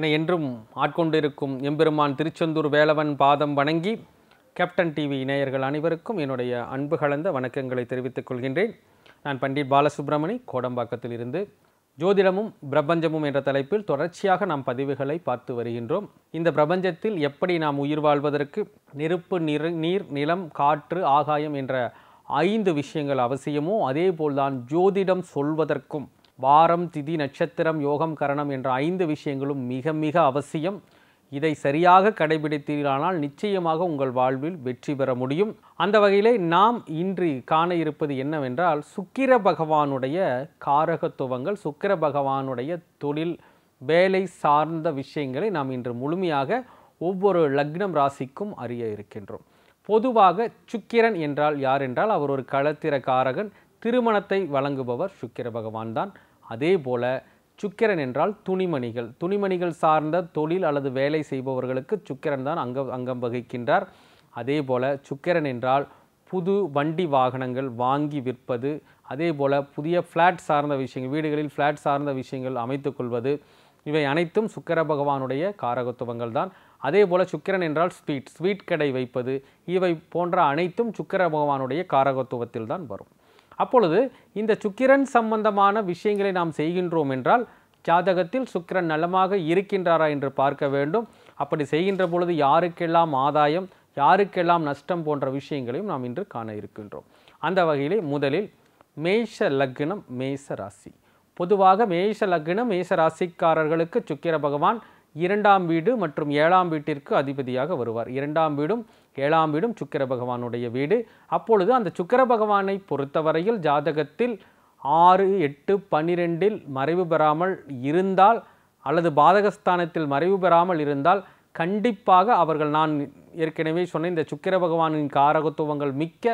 என என்றும் ஆட்கொண்டிருக்கும் எம்பெருமான் திருச்செந்தூர் வேலவன் பாதம் வணங்கி கேப்டன் டிவி இணையர்கள் அனைவருக்கும் என்னுடைய அன்பு கலந்த வணக்கங்களை தெரிவித்துக் கொள்கின்றேன் நான் பண்டிட் பாலசுப்ரமணி கோடம்பாக்கத்தில் இருந்து ஜோதிடமும் பிரபஞ்சமும் என்ற தலைப்பில் தொடர்ச்சியாக நாம் பதிவுகளை பார்த்து வருகின்றோம் இந்த பிரபஞ்சத்தில் எப்படி நாம் உயிர் வாழ்வதற்கு நெருப்பு நிற நீர் நிலம் காற்று ஆகாயம் என்ற ஐந்து விஷயங்கள் அவசியமோ போல்தான் ஜோதிடம் சொல்வதற்கும் வாரம் திதி நட்சத்திரம் யோகம் கரணம் என்ற ஐந்து விஷயங்களும் மிக மிக அவசியம் இதை சரியாக கடைபிடித்தீர்களானால் நிச்சயமாக உங்கள் வாழ்வில் வெற்றி பெற முடியும் அந்த வகையிலே நாம் இன்று காண இருப்பது என்னவென்றால் சுக்கிர பகவானுடைய காரகத்துவங்கள் சுக்கிர பகவானுடைய தொழில் வேலை சார்ந்த விஷயங்களை நாம் இன்று முழுமையாக ஒவ்வொரு லக்னம் ராசிக்கும் அறிய இருக்கின்றோம் பொதுவாக சுக்கிரன் என்றால் யார் என்றால் அவர் ஒரு களத்திர காரகன் திருமணத்தை வழங்குபவர் சுக்கிர பகவான் தான் அதே போல சுக்கிரன் என்றால் துணிமணிகள் துணிமணிகள் சார்ந்த தொழில் அல்லது வேலை செய்பவர்களுக்கு சுக்கிரன் தான் அங்க அங்கம் வகிக்கின்றார் அதே போல் சுக்கிரன் என்றால் புது வண்டி வாகனங்கள் வாங்கி விற்பது அதே போல் புதிய ஃப்ளாட் சார்ந்த விஷயங்கள் வீடுகளில் ஃப்ளாட் சார்ந்த விஷயங்கள் அமைத்து கொள்வது இவை அனைத்தும் சுக்கர பகவானுடைய காரகத்துவங்கள் தான் அதே போல் சுக்கிரன் என்றால் ஸ்வீட் ஸ்வீட் கடை வைப்பது இவை போன்ற அனைத்தும் சுக்கர பகவானுடைய காரகத்துவத்தில் தான் வரும் அப்பொழுது இந்த சுக்கிரன் சம்பந்தமான விஷயங்களை நாம் செய்கின்றோம் என்றால் ஜாதகத்தில் சுக்கிரன் நலமாக இருக்கின்றாரா என்று பார்க்க வேண்டும் அப்படி செய்கின்ற பொழுது யாருக்கெல்லாம் ஆதாயம் யாருக்கெல்லாம் நஷ்டம் போன்ற விஷயங்களையும் நாம் இன்று காண இருக்கின்றோம் அந்த வகையிலே முதலில் மேஷ லக்னம் மேச ராசி பொதுவாக மேஷ லக்னம் மேஷ ராசிக்காரர்களுக்கு சுக்கிர பகவான் இரண்டாம் வீடு மற்றும் ஏழாம் வீட்டிற்கு அதிபதியாக வருவார் இரண்டாம் வீடும் ஏழாம் வீடும் சுக்கர பகவானுடைய வீடு அப்பொழுது அந்த சுக்கர பகவானை பொறுத்தவரையில் ஜாதகத்தில் ஆறு எட்டு பன்னிரெண்டில் மறைவு பெறாமல் இருந்தால் அல்லது பாதகஸ்தானத்தில் மறைவு பெறாமல் இருந்தால் கண்டிப்பாக அவர்கள் நான் ஏற்கனவே சொன்ன இந்த சுக்கிர பகவானின் காரகத்துவங்கள் மிக்க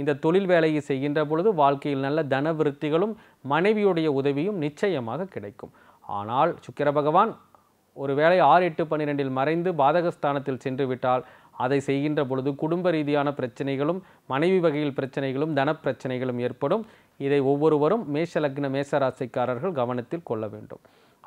இந்த தொழில் வேலையை செய்கின்ற பொழுது வாழ்க்கையில் நல்ல தன விருத்திகளும் மனைவியுடைய உதவியும் நிச்சயமாக கிடைக்கும் ஆனால் சுக்கிர பகவான் ஒருவேளை ஆறு எட்டு பன்னிரெண்டில் மறைந்து பாதகஸ்தானத்தில் சென்று விட்டால் அதை செய்கின்ற பொழுது குடும்ப ரீதியான பிரச்சனைகளும் மனைவி வகையில் பிரச்சனைகளும் தனப்பிரச்சனைகளும் ஏற்படும் இதை ஒவ்வொருவரும் மேஷ லக்ன மேசராசிக்காரர்கள் கவனத்தில் கொள்ள வேண்டும்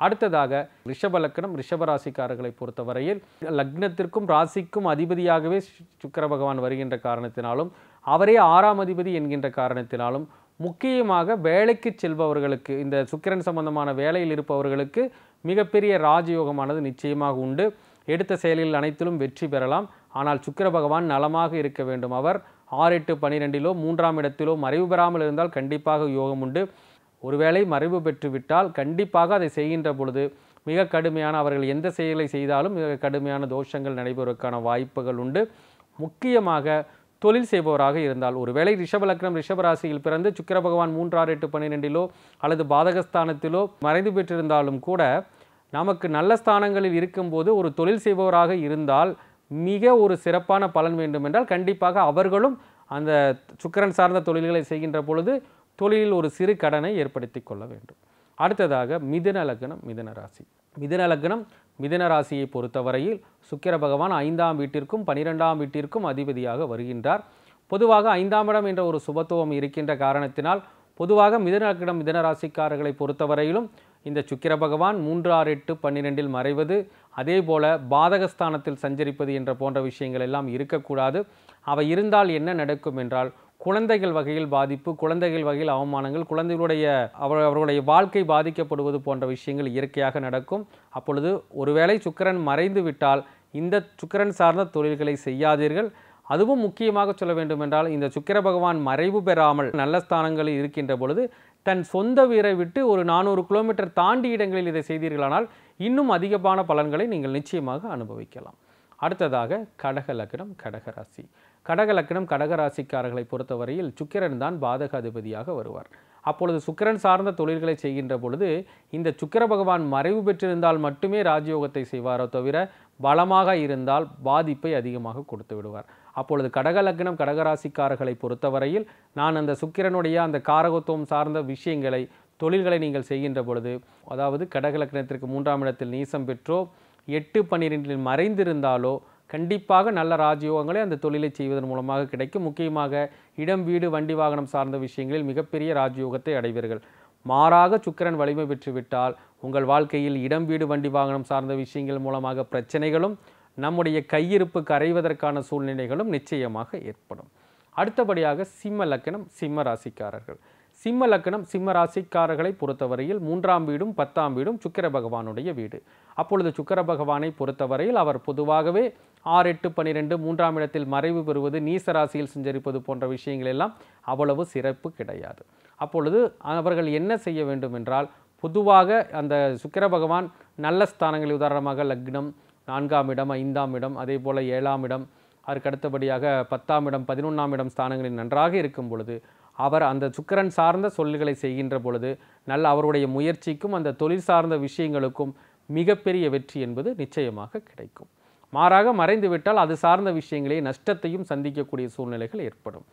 அடுத்ததாக ரிஷப லக்னம் ரிஷபராசிக்காரர்களை பொறுத்தவரையில் லக்னத்திற்கும் ராசிக்கும் அதிபதியாகவே சுக்கர பகவான் வருகின்ற காரணத்தினாலும் அவரே ஆறாம் அதிபதி என்கின்ற காரணத்தினாலும் முக்கியமாக வேலைக்கு செல்பவர்களுக்கு இந்த சுக்கிரன் சம்பந்தமான வேலையில் இருப்பவர்களுக்கு மிகப்பெரிய ராஜயோகமானது நிச்சயமாக உண்டு எடுத்த செயலில் அனைத்திலும் வெற்றி பெறலாம் ஆனால் சுக்கிர பகவான் நலமாக இருக்க வேண்டும் அவர் ஆறு எட்டு பனிரெண்டிலோ மூன்றாம் இடத்திலோ மறைவு பெறாமல் இருந்தால் கண்டிப்பாக யோகம் உண்டு ஒருவேளை மறைவு பெற்றுவிட்டால் கண்டிப்பாக அதை செய்கின்ற பொழுது மிக கடுமையான அவர்கள் எந்த செயலை செய்தாலும் மிக கடுமையான தோஷங்கள் நடைபெறுவதற்கான வாய்ப்புகள் உண்டு முக்கியமாக தொழில் செய்பவராக இருந்தால் ஒருவேளை ரிஷபலக்னம் ரிஷபராசியில் பிறந்து சுக்கிர பகவான் மூன்றாறு எட்டு பன்னிரெண்டிலோ அல்லது பாதகஸ்தானத்திலோ மறைந்து பெற்றிருந்தாலும் கூட நமக்கு நல்ல ஸ்தானங்களில் இருக்கும்போது ஒரு தொழில் செய்பவராக இருந்தால் மிக ஒரு சிறப்பான பலன் வேண்டுமென்றால் கண்டிப்பாக அவர்களும் அந்த சுக்கரன் சார்ந்த தொழில்களை செய்கின்ற பொழுது தொழிலில் ஒரு சிறு கடனை ஏற்படுத்தி கொள்ள வேண்டும் அடுத்ததாக மிதுன லக்னம் மிதுன ராசி மிதுன லக்னம் மிதுன ராசியை பொறுத்தவரையில் சுக்கிர பகவான் ஐந்தாம் வீட்டிற்கும் பனிரெண்டாம் வீட்டிற்கும் அதிபதியாக வருகின்றார் பொதுவாக ஐந்தாம் இடம் என்ற ஒரு சுபத்துவம் இருக்கின்ற காரணத்தினால் பொதுவாக மிதுன லக்னம் ராசிக்காரர்களை பொறுத்தவரையிலும் இந்த சுக்கிர பகவான் மூன்று ஆறு எட்டு பன்னிரெண்டில் மறைவது அதே போல் பாதகஸ்தானத்தில் சஞ்சரிப்பது என்ற போன்ற விஷயங்கள் எல்லாம் இருக்கக்கூடாது அவை இருந்தால் என்ன நடக்கும் என்றால் குழந்தைகள் வகையில் பாதிப்பு குழந்தைகள் வகையில் அவமானங்கள் குழந்தைகளுடைய அவர் அவர்களுடைய வாழ்க்கை பாதிக்கப்படுவது போன்ற விஷயங்கள் இயற்கையாக நடக்கும் அப்பொழுது ஒருவேளை சுக்கரன் மறைந்து விட்டால் இந்த சுக்கரன் சார்ந்த தொழில்களை செய்யாதீர்கள் அதுவும் முக்கியமாக சொல்ல வேண்டுமென்றால் இந்த சுக்கிர பகவான் மறைவு பெறாமல் நல்ல ஸ்தானங்களில் இருக்கின்ற பொழுது தன் சொந்த வீரை விட்டு ஒரு நானூறு கிலோமீட்டர் தாண்டி இடங்களில் இதை செய்தீர்களானால் இன்னும் அதிகமான பலன்களை நீங்கள் நிச்சயமாக அனுபவிக்கலாம் அடுத்ததாக கடக லக்னம் கடகராசி கடக லக்னம் கடகராசிக்காரர்களை பொறுத்தவரையில் சுக்கிரன் தான் பாதக அதிபதியாக வருவார் அப்பொழுது சுக்கிரன் சார்ந்த தொழில்களை செய்கின்ற பொழுது இந்த சுக்கிர பகவான் மறைவு பெற்றிருந்தால் மட்டுமே ராஜயோகத்தை செய்வாரோ தவிர பலமாக இருந்தால் பாதிப்பை அதிகமாக கொடுத்து விடுவார் அப்பொழுது கடக லக்னம் கடகராசிக்காரர்களை பொறுத்தவரையில் நான் அந்த சுக்கிரனுடைய அந்த காரகத்துவம் சார்ந்த விஷயங்களை தொழில்களை நீங்கள் செய்கின்ற பொழுது அதாவது கடகலக்கணத்திற்கு மூன்றாம் இடத்தில் நீசம் பெற்றோ எட்டு பன்னிரெண்டில் மறைந்திருந்தாலோ கண்டிப்பாக நல்ல ராஜயோகங்களை அந்த தொழிலை செய்வதன் மூலமாக கிடைக்கும் முக்கியமாக இடம் வீடு வண்டி வாகனம் சார்ந்த விஷயங்களில் மிகப்பெரிய ராஜயோகத்தை அடைவீர்கள் மாறாக சுக்கரன் வலிமை பெற்றுவிட்டால் உங்கள் வாழ்க்கையில் இடம் வீடு வண்டி வாகனம் சார்ந்த விஷயங்கள் மூலமாக பிரச்சனைகளும் நம்முடைய கையிருப்பு கரைவதற்கான சூழ்நிலைகளும் நிச்சயமாக ஏற்படும் அடுத்தபடியாக சிம்ம லக்கணம் சிம்ம ராசிக்காரர்கள் சிம்ம லக்கணம் சிம்ம ராசிக்காரர்களை பொறுத்தவரையில் மூன்றாம் வீடும் பத்தாம் வீடும் சுக்கர பகவானுடைய வீடு அப்பொழுது சுக்கர பகவானை பொறுத்தவரையில் அவர் பொதுவாகவே ஆறு எட்டு பன்னிரெண்டு மூன்றாம் இடத்தில் மறைவு பெறுவது நீச ராசியில் சஞ்சரிப்பது போன்ற விஷயங்கள் எல்லாம் அவ்வளவு சிறப்பு கிடையாது அப்பொழுது அவர்கள் என்ன செய்ய வேண்டும் என்றால் பொதுவாக அந்த சுக்கர பகவான் நல்ல ஸ்தானங்களில் உதாரணமாக லக்னம் நான்காம் இடம் ஐந்தாம் இடம் அதே போல் ஏழாம் இடம் அதற்கு அடுத்தபடியாக பத்தாம் இடம் பதினொன்றாம் இடம் ஸ்தானங்களில் நன்றாக இருக்கும் பொழுது அவர் அந்த சுக்கரன் சார்ந்த சொல்லுகளை செய்கின்ற பொழுது நல்ல அவருடைய முயற்சிக்கும் அந்த தொழில் சார்ந்த விஷயங்களுக்கும் மிகப்பெரிய வெற்றி என்பது நிச்சயமாக கிடைக்கும் மாறாக மறைந்துவிட்டால் அது சார்ந்த விஷயங்களே நஷ்டத்தையும் சந்திக்கக்கூடிய சூழ்நிலைகள் ஏற்படும்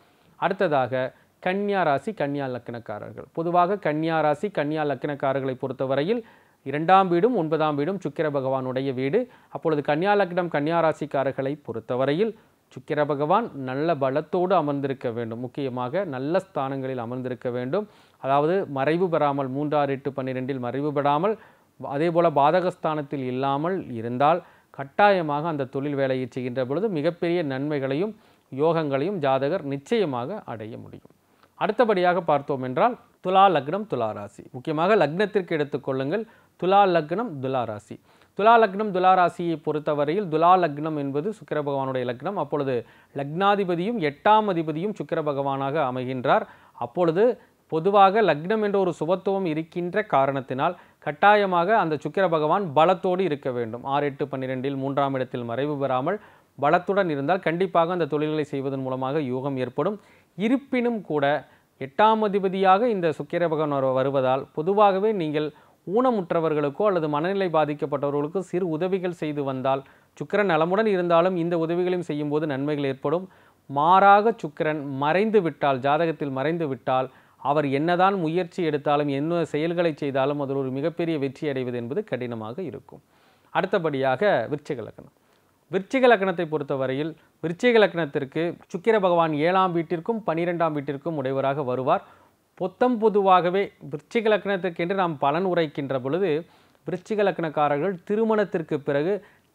அடுத்ததாக கன்னியா ராசி கன்னியா லக்கணக்காரர்கள் பொதுவாக கன்னியா ராசி கன்னியா லக்கணக்காரர்களை பொறுத்தவரையில் இரண்டாம் வீடும் ஒன்பதாம் வீடும் சுக்கிர பகவானுடைய வீடு அப்பொழுது கன்னியா லக்னம் கன்னியா ராசிக்காரர்களை பொறுத்தவரையில் சுக்கிர பகவான் நல்ல பலத்தோடு அமர்ந்திருக்க வேண்டும் முக்கியமாக நல்ல ஸ்தானங்களில் அமர்ந்திருக்க வேண்டும் அதாவது மறைவு பெறாமல் மூன்றாறு எட்டு பன்னிரெண்டில் மறைவு பெறாமல் அதே போல் பாதகஸ்தானத்தில் இல்லாமல் இருந்தால் கட்டாயமாக அந்த தொழில் வேலையை செய்கின்ற பொழுது மிகப்பெரிய நன்மைகளையும் யோகங்களையும் ஜாதகர் நிச்சயமாக அடைய முடியும் அடுத்தபடியாக பார்த்தோம் என்றால் துலா லக்னம் துலாராசி முக்கியமாக லக்னத்திற்கு எடுத்துக்கொள்ளுங்கள் துலா லக்னம் துலாராசி துலா லக்னம் துலா ராசியை பொறுத்தவரையில் துலா லக்னம் என்பது சுக்கர பகவானுடைய லக்னம் அப்பொழுது லக்னாதிபதியும் எட்டாம் அதிபதியும் சுக்கர பகவானாக அமைகின்றார் அப்பொழுது பொதுவாக லக்னம் என்ற ஒரு சுபத்துவம் இருக்கின்ற காரணத்தினால் கட்டாயமாக அந்த சுக்கிர பகவான் பலத்தோடு இருக்க வேண்டும் ஆறு எட்டு பன்னிரெண்டில் மூன்றாம் இடத்தில் மறைவு பெறாமல் பலத்துடன் இருந்தால் கண்டிப்பாக அந்த தொழில்களை செய்வதன் மூலமாக யூகம் ஏற்படும் இருப்பினும் கூட எட்டாம் அதிபதியாக இந்த சுக்கிர பகவான் வருவதால் பொதுவாகவே நீங்கள் ஊனமுற்றவர்களுக்கோ அல்லது மனநிலை பாதிக்கப்பட்டவர்களுக்கோ சிறு உதவிகள் செய்து வந்தால் சுக்கரன் நலமுடன் இருந்தாலும் இந்த உதவிகளையும் செய்யும்போது நன்மைகள் ஏற்படும் மாறாக சுக்கரன் மறைந்து விட்டால் ஜாதகத்தில் மறைந்து விட்டால் அவர் என்னதான் முயற்சி எடுத்தாலும் என்ன செயல்களை செய்தாலும் அதில் ஒரு மிகப்பெரிய வெற்றி அடைவது என்பது கடினமாக இருக்கும் அடுத்தபடியாக விருச்சிக லக்கணம் விருச்சிக லக்கணத்தை பொறுத்தவரையில் விருச்சிக லக்கணத்திற்கு சுக்கிர பகவான் ஏழாம் வீட்டிற்கும் பனிரெண்டாம் வீட்டிற்கும் உடையவராக வருவார் பொத்தம் பொதுவாகவே விருச்சிக என்று நாம் பலன் உரைக்கின்ற பொழுது விருச்சிக லக்னக்காரர்கள் திருமணத்திற்கு பிறகு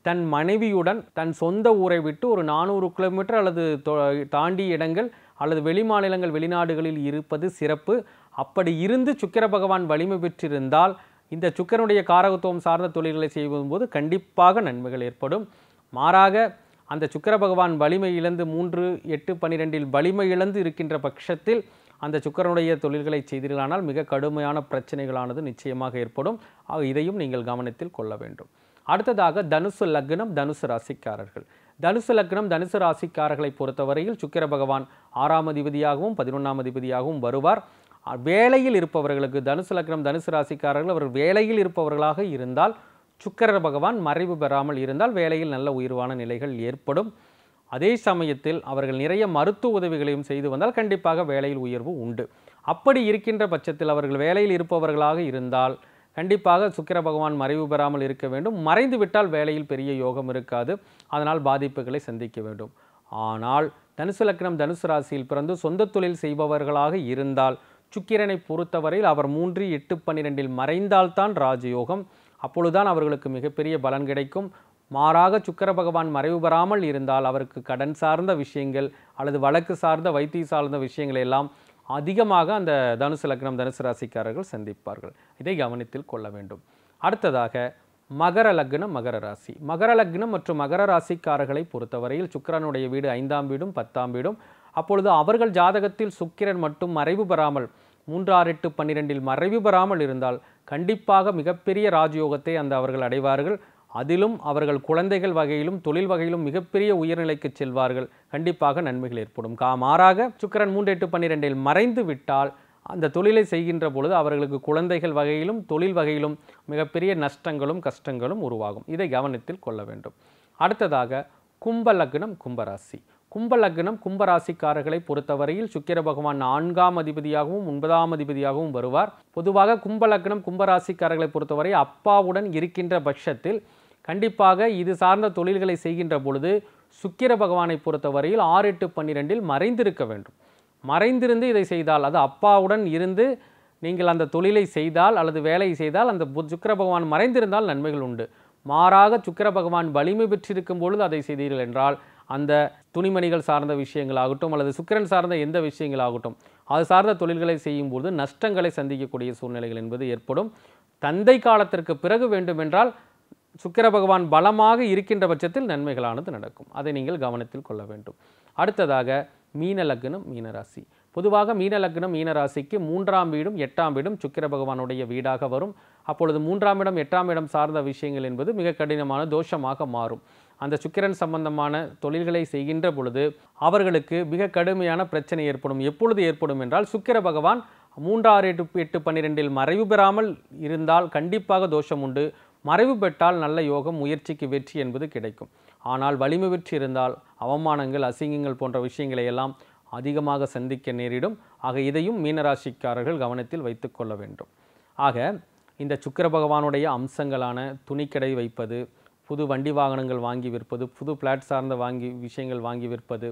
தன் மனைவியுடன் தன் சொந்த ஊரை விட்டு ஒரு நானூறு கிலோமீட்டர் அல்லது தாண்டி இடங்கள் அல்லது வெளிமாநிலங்கள் வெளிநாடுகளில் இருப்பது சிறப்பு அப்படி இருந்து சுக்கிர பகவான் வலிமை பெற்றிருந்தால் இந்த சுக்கரனுடைய காரகத்துவம் சார்ந்த தொழில்களை செய்யும்போது கண்டிப்பாக நன்மைகள் ஏற்படும் மாறாக அந்த சுக்கர பகவான் வலிமை இழந்து மூன்று எட்டு பன்னிரெண்டில் வலிமை இழந்து இருக்கின்ற பட்சத்தில் அந்த சுக்கரனுடைய தொழில்களை செய்தீர்களானால் மிக கடுமையான பிரச்சனைகளானது நிச்சயமாக ஏற்படும் இதையும் நீங்கள் கவனத்தில் கொள்ள வேண்டும் அடுத்ததாக தனுசு லக்னம் தனுசு ராசிக்காரர்கள் தனுசு லக்னம் தனுசு ராசிக்காரர்களை பொறுத்தவரையில் சுக்கிர பகவான் ஆறாம் அதிபதியாகவும் பதினொன்றாம் அதிபதியாகவும் வருவார் வேலையில் இருப்பவர்களுக்கு தனுசு லக்னம் தனுசு ராசிக்காரர்கள் அவர் வேலையில் இருப்பவர்களாக இருந்தால் சுக்கர பகவான் மறைவு பெறாமல் இருந்தால் வேலையில் நல்ல உயர்வான நிலைகள் ஏற்படும் அதே சமயத்தில் அவர்கள் நிறைய மருத்துவ உதவிகளையும் செய்து வந்தால் கண்டிப்பாக வேலையில் உயர்வு உண்டு அப்படி இருக்கின்ற பட்சத்தில் அவர்கள் வேலையில் இருப்பவர்களாக இருந்தால் கண்டிப்பாக சுக்கிர பகவான் மறைவு பெறாமல் இருக்க வேண்டும் மறைந்து விட்டால் வேலையில் பெரிய யோகம் இருக்காது அதனால் பாதிப்புகளை சந்திக்க வேண்டும் ஆனால் தனுசு லக்னம் தனுசு ராசியில் பிறந்து சொந்த தொழில் செய்பவர்களாக இருந்தால் சுக்கிரனை பொறுத்தவரையில் அவர் மூன்று எட்டு பன்னிரெண்டில் மறைந்தால்தான் ராஜயோகம் அப்பொழுதுதான் அவர்களுக்கு மிகப்பெரிய பலன் கிடைக்கும் மாறாக சுக்கர பகவான் மறைவு பெறாமல் இருந்தால் அவருக்கு கடன் சார்ந்த விஷயங்கள் அல்லது வழக்கு சார்ந்த வைத்திய சார்ந்த விஷயங்கள் எல்லாம் அதிகமாக அந்த தனுசு லக்னம் தனுசு ராசிக்காரர்கள் சந்திப்பார்கள் இதை கவனத்தில் கொள்ள வேண்டும் அடுத்ததாக மகர லக்னம் மகர ராசி மகர லக்னம் மற்றும் மகர ராசிக்காரர்களை பொறுத்தவரையில் சுக்கரனுடைய வீடு ஐந்தாம் வீடும் பத்தாம் வீடும் அப்பொழுது அவர்கள் ஜாதகத்தில் சுக்கிரன் மட்டும் மறைவு பெறாமல் மூன்றாறு எட்டு பன்னிரெண்டில் மறைவு பெறாமல் இருந்தால் கண்டிப்பாக மிகப்பெரிய ராஜயோகத்தை அந்த அவர்கள் அடைவார்கள் அதிலும் அவர்கள் குழந்தைகள் வகையிலும் தொழில் வகையிலும் மிகப்பெரிய உயர்நிலைக்கு செல்வார்கள் கண்டிப்பாக நன்மைகள் ஏற்படும் கா மாறாக சுக்கரன் மூன்று எட்டு பன்னிரெண்டில் மறைந்து விட்டால் அந்த தொழிலை செய்கின்ற பொழுது அவர்களுக்கு குழந்தைகள் வகையிலும் தொழில் வகையிலும் மிகப்பெரிய நஷ்டங்களும் கஷ்டங்களும் உருவாகும் இதை கவனத்தில் கொள்ள வேண்டும் அடுத்ததாக கும்ப லக்னம் கும்பராசி கும்ப லக்னம் கும்பராசிக்காரர்களை பொறுத்தவரையில் சுக்கிர பகவான் நான்காம் அதிபதியாகவும் ஒன்பதாம் அதிபதியாகவும் வருவார் பொதுவாக கும்ப லக்னம் கும்பராசிக்காரர்களை பொறுத்தவரை அப்பாவுடன் இருக்கின்ற பட்சத்தில் கண்டிப்பாக இது சார்ந்த தொழில்களை செய்கின்ற பொழுது சுக்கிர பகவானை பொறுத்தவரையில் ஆறு எட்டு பன்னிரெண்டில் மறைந்திருக்க வேண்டும் மறைந்திருந்து இதை செய்தால் அது அப்பாவுடன் இருந்து நீங்கள் அந்த தொழிலை செய்தால் அல்லது வேலையை செய்தால் அந்த சுக்கர பகவான் மறைந்திருந்தால் நன்மைகள் உண்டு மாறாக சுக்கர பகவான் வலிமை பெற்றிருக்கும் பொழுது அதை செய்தீர்கள் என்றால் அந்த துணிமணிகள் சார்ந்த விஷயங்களாகட்டும் அல்லது சுக்கரன் சார்ந்த எந்த விஷயங்களாகட்டும் அது சார்ந்த தொழில்களை செய்யும்போது நஷ்டங்களை சந்திக்கக்கூடிய சூழ்நிலைகள் என்பது ஏற்படும் தந்தை காலத்திற்கு பிறகு வேண்டுமென்றால் சுக்கிர பகவான் பலமாக இருக்கின்ற பட்சத்தில் நன்மைகளானது நடக்கும் அதை நீங்கள் கவனத்தில் கொள்ள வேண்டும் அடுத்ததாக மீன லக்னம் மீனராசி பொதுவாக மீன லக்னம் மீனராசிக்கு மூன்றாம் வீடும் எட்டாம் வீடும் சுக்கிர பகவானுடைய வீடாக வரும் அப்பொழுது மூன்றாம் இடம் எட்டாம் இடம் சார்ந்த விஷயங்கள் என்பது மிக கடினமான தோஷமாக மாறும் அந்த சுக்கிரன் சம்பந்தமான தொழில்களை செய்கின்ற பொழுது அவர்களுக்கு மிக கடுமையான பிரச்சனை ஏற்படும் எப்பொழுது ஏற்படும் என்றால் சுக்கிர பகவான் மூன்றாறு எட்டு எட்டு பன்னிரெண்டில் மறைவு பெறாமல் இருந்தால் கண்டிப்பாக தோஷம் உண்டு மறைவு பெற்றால் நல்ல யோகம் முயற்சிக்கு வெற்றி என்பது கிடைக்கும் ஆனால் வலிமை வெற்றி இருந்தால் அவமானங்கள் அசிங்கங்கள் போன்ற விஷயங்களை எல்லாம் அதிகமாக சந்திக்க நேரிடும் ஆக இதையும் மீனராசிக்காரர்கள் கவனத்தில் வைத்து கொள்ள வேண்டும் ஆக இந்த சுக்கர பகவானுடைய அம்சங்களான துணிக்கடை வைப்பது புது வண்டி வாகனங்கள் வாங்கி விற்பது புது பிளாட் சார்ந்த வாங்கி விஷயங்கள் வாங்கி விற்பது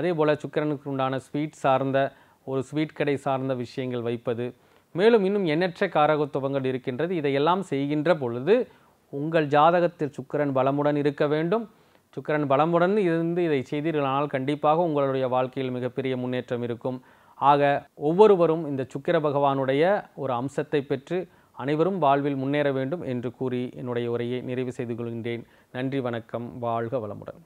அதே போல் சுக்கரனுக்கு உண்டான ஸ்வீட் சார்ந்த ஒரு ஸ்வீட் கடை சார்ந்த விஷயங்கள் வைப்பது மேலும் இன்னும் எண்ணற்ற காரகத்துவங்கள் இருக்கின்றது இதையெல்லாம் செய்கின்ற பொழுது உங்கள் ஜாதகத்தில் சுக்கரன் பலமுடன் இருக்க வேண்டும் சுக்கரன் பலமுடன் இருந்து இதை செய்தீர்களானால் கண்டிப்பாக உங்களுடைய வாழ்க்கையில் மிகப்பெரிய முன்னேற்றம் இருக்கும் ஆக ஒவ்வொருவரும் இந்த சுக்கிர பகவானுடைய ஒரு அம்சத்தை பெற்று அனைவரும் வாழ்வில் முன்னேற வேண்டும் என்று கூறி என்னுடைய உரையை நிறைவு செய்து கொள்கின்றேன் நன்றி வணக்கம் வாழ்க வளமுடன்